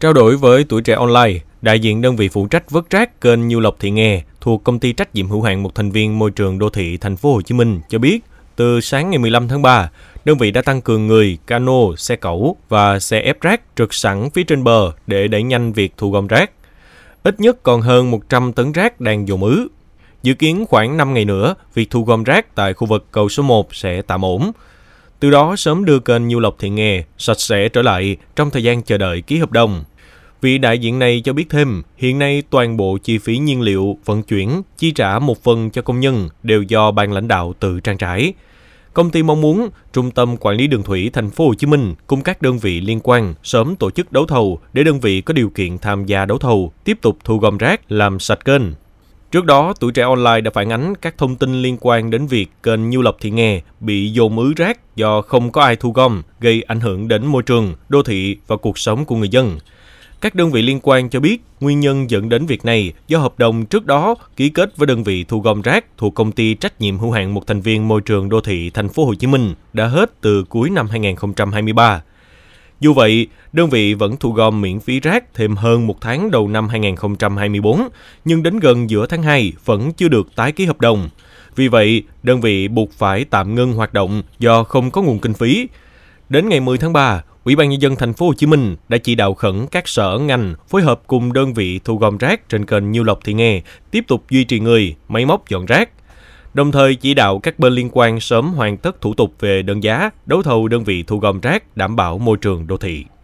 Trao đổi với tuổi trẻ online, đại diện đơn vị phụ trách vớt rác kênh Như Lộc Thị Nghè thuộc công ty trách nhiệm hữu hạn một thành viên môi trường đô thị thành phố Hồ Chí Minh cho biết, từ sáng ngày 15 tháng 3, đơn vị đã tăng cường người, cano, xe cẩu và xe ép rác trực sẵn phía trên bờ để đẩy nhanh việc thu gom rác. Ít nhất còn hơn 100 tấn rác đang dồn ứ. Dự kiến khoảng 5 ngày nữa, việc thu gom rác tại khu vực cầu số 1 sẽ tạm ổn. Từ đó sớm đưa kênh Nhiêu Lộc thị nghè sạch sẽ trở lại trong thời gian chờ đợi ký hợp đồng. Vị đại diện này cho biết thêm, hiện nay toàn bộ chi phí nhiên liệu, vận chuyển, chi trả một phần cho công nhân đều do ban lãnh đạo tự trang trải. Công ty mong muốn Trung tâm Quản lý Đường thủy Thành phố Hồ Chí Minh cùng các đơn vị liên quan sớm tổ chức đấu thầu để đơn vị có điều kiện tham gia đấu thầu tiếp tục thu gom rác, làm sạch kênh. Trước đó, tuổi trẻ online đã phản ánh các thông tin liên quan đến việc kênh Nhiêu Lộc Thị Nghè bị dồn ứ rác do không có ai thu gom, gây ảnh hưởng đến môi trường, đô thị và cuộc sống của người dân. Các đơn vị liên quan cho biết nguyên nhân dẫn đến việc này do hợp đồng trước đó ký kết với đơn vị thu gom rác thuộc công ty trách nhiệm hữu hạn một thành viên môi trường đô thị thành phố Hồ Chí Minh đã hết từ cuối năm 2023. Dù vậy, đơn vị vẫn thu gom miễn phí rác thêm hơn một tháng đầu năm 2024, nhưng đến gần giữa tháng 2 vẫn chưa được tái ký hợp đồng. Vì vậy, đơn vị buộc phải tạm ngưng hoạt động do không có nguồn kinh phí. Đến ngày 10 tháng 3, Ủy ban nhân dân thành phố Hồ Chí Minh đã chỉ đạo khẩn các sở ngành phối hợp cùng đơn vị thu gom rác trên kênh Nhiêu Lộc Thị Nghè tiếp tục duy trì người, máy móc dọn rác. Đồng thời chỉ đạo các bên liên quan sớm hoàn tất thủ tục về đơn giá, đấu thầu đơn vị thu gom rác đảm bảo môi trường đô thị.